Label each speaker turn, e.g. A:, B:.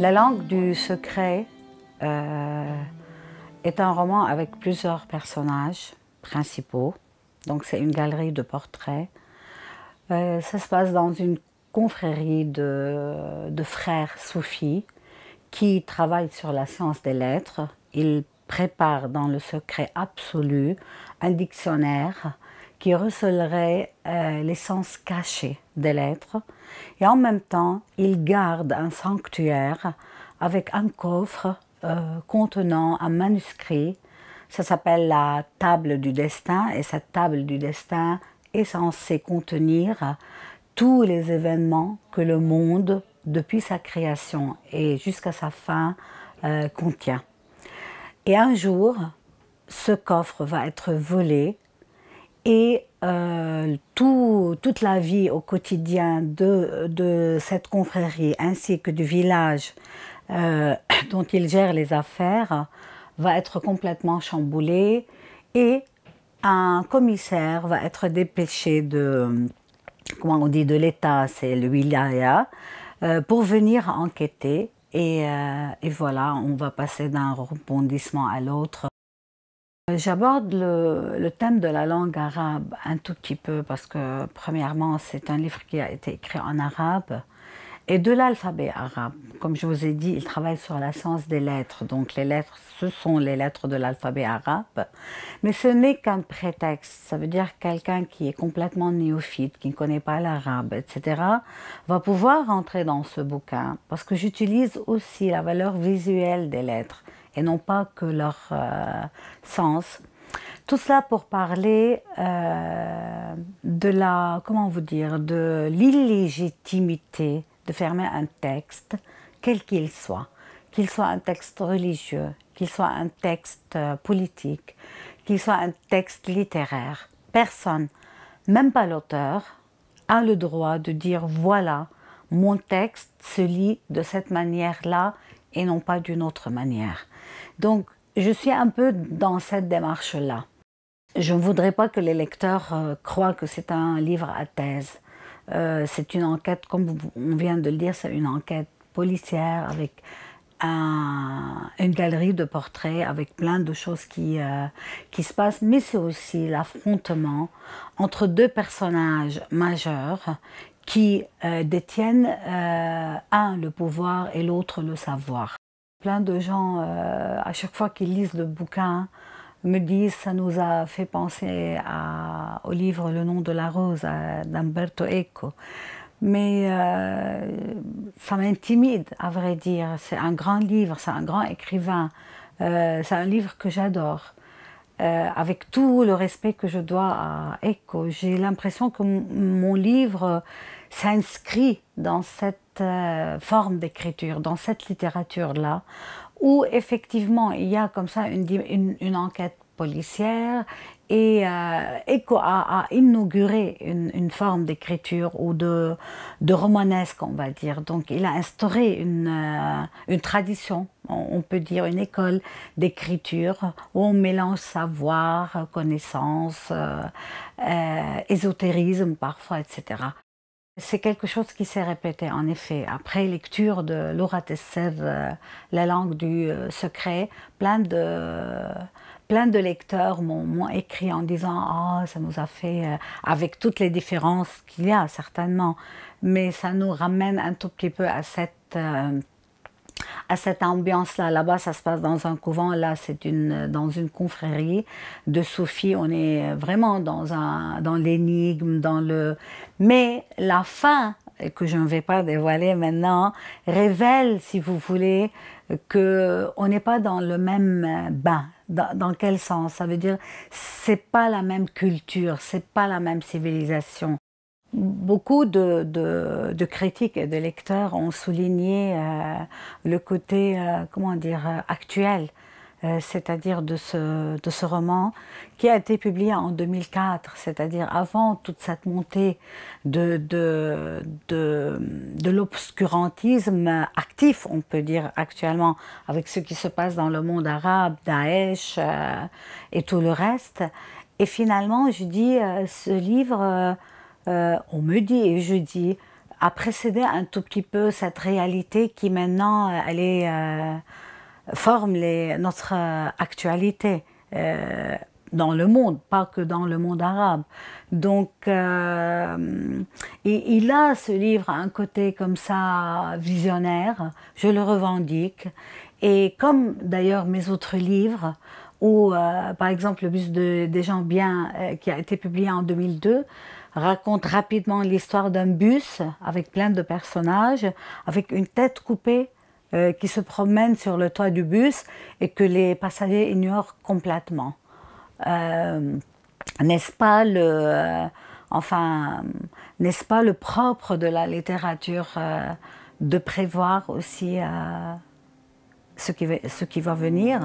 A: La langue du secret euh, est un roman avec plusieurs personnages principaux. Donc c'est une galerie de portraits. Euh, ça se passe dans une confrérie de, de frères soufis qui travaillent sur la science des lettres. Ils préparent dans le secret absolu un dictionnaire qui recelerait euh, l'essence cachée des lettres. Et en même temps, il garde un sanctuaire avec un coffre euh, contenant un manuscrit. Ça s'appelle la table du destin et cette table du destin est censée contenir tous les événements que le monde, depuis sa création et jusqu'à sa fin, euh, contient. Et un jour, ce coffre va être volé et euh, tout, toute la vie au quotidien de, de, cette confrérie ainsi que du village euh, dont il gère les affaires va être complètement chamboulée et un commissaire va être dépêché de, comment on dit, de l'État, c'est le wilaya, euh, pour venir enquêter. et voilà, on va passer d'un rebondissement à l'autre. J'aborde le, thème de la langue arabe un tout petit peu parce que, premièrement, c'est un livre qui a été écrit en arabe et de l'alphabet arabe. Comme je vous ai dit, il travaille sur la science des lettres. Donc, les lettres, ce sont les lettres de l'alphabet arabe. Mais ce n'est qu'un prétexte. Ça veut dire quelqu'un qui est complètement néophyte, qui ne connaît pas l'arabe, etc., va pouvoir entrer dans ce bouquin parce que j'utilise aussi la valeur visuelle des lettres et non pas que leur euh, sens. Tout cela pour parler euh, de la, comment vous dire, de l'illégitimité de fermer un texte, quel qu'il soit, qu'il soit un texte religieux, qu'il soit un texte euh, politique, qu'il soit un texte littéraire. Personne, même pas l'auteur, a le droit de dire voilà, mon texte se lit de cette manière-là et non pas d'une autre manière. Donc, je suis un peu dans cette démarche-là. Je ne voudrais pas que les lecteurs euh, croient que c'est un livre à thèse. Euh, c'est une enquête, comme on vient de le dire, c'est une enquête policière avec une galerie de portraits avec plein de choses qui, euh, qui se passent, mais c'est aussi l'affrontement entre deux personnages majeurs qui euh, détiennent euh, un le pouvoir et l'autre le savoir. Plein de gens, euh, à chaque fois qu'ils lisent le bouquin, me disent ça nous a fait penser au livre Le nom de la rose d'Amberto Eco. Mais ça m'intimide, à vrai dire. C'est un grand livre, c'est un grand écrivain, c'est un livre que j'adore. Euh, avec tout le respect que je dois à Echo, j'ai l'impression que mon livre s'inscrit dans cette euh, forme d'écriture, dans cette littérature-là, où effectivement il y a comme ça une, une enquête policière, et, euh, a, inauguré une, forme d'écriture ou de, romanesque, on va dire. Donc il a instauré une, euh, tradition, on, peut dire une école d'écriture où on mélange savoir, connaissance, euh, euh, ésotérisme parfois, etc. C'est quelque chose qui s'est répété en effet. Après lecture de Laura La langue du secret, plein de plein de lecteurs m'ont écrit en disant Ah, ça nous a fait, euh, avec toutes les différences qu'il y a certainement, mais ça nous ramène un tout petit peu à cette. Euh, à cette ambiance-là. Là-bas, ça se passe dans un couvent. Là, c'est une, dans une confrérie de Sophie. On est vraiment dans, un, dans l'énigme, dans le... Mais la fin, que je ne vais pas dévoiler maintenant, révèle, si vous voulez, qu'on n'est pas dans le même bain. Dans, quel sens Ça veut dire c'est pas la même culture, c'est pas la même civilisation. Beaucoup de, critiques et de lecteurs ont souligné euh, le côté, euh, comment dire, euh, actuel euh, c'est-à-dire de ce, de ce roman, qui a été publié en 2004, c'est-à-dire avant toute cette montée de, de, l'obscurantisme actif, on peut dire actuellement, avec ce qui se passe dans le monde arabe, Daesh euh, et tout le reste. Et finalement, je dis, euh, ce livre, on me dit et je dis, a précédé un tout petit peu cette réalité qui maintenant, elle est forme les, notre euh, actualité euh, dans le monde, pas que dans le monde arabe. Donc, il euh, a ce livre un côté comme ça visionnaire, je le revendique, et comme d'ailleurs mes autres livres, ou par exemple le bus des gens bien qui a été publié en 2002 raconte rapidement l'histoire d'un bus avec plein de personnages, avec une tête coupée euh, qui se promènent sur le toit du bus et que les passagers ignorent complètement. Euh, n'est-ce pas le, euh, enfin, n'est-ce pas le propre de la littérature de prévoir aussi ce qui va venir?